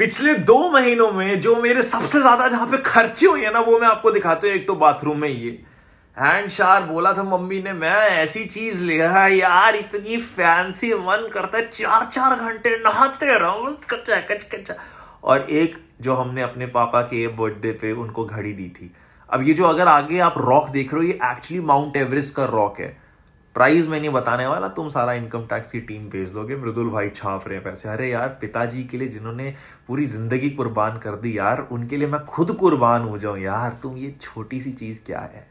पिछले दो महीनों में जो मेरे सबसे ज्यादा जहां पे खर्चे हुए हैं ना वो मैं आपको दिखाते हूँ एक तो बाथरूम में ये हैंड शार बोला था मम्मी ने मैं ऐसी चीज ले रहा है यार इतनी फैंसी मन करता है चार चार घंटे नहाते रह और एक जो हमने अपने पापा के बर्थडे पे उनको घड़ी दी थी अब ये जो अगर आगे आप रॉक देख रहे हो ये एक्चुअली माउंट एवरेस्ट का रॉक है प्राइस में नहीं बताने वाला तुम सारा इनकम टैक्स की टीम भेज दोगे मृदुल भाई छाप रहे हैं पैसे अरे यार पिताजी के लिए जिन्होंने पूरी जिंदगी कुर्बान कर दी यार उनके लिए मैं खुद कुर्बान हो जाऊं यार तुम ये छोटी सी चीज़ क्या है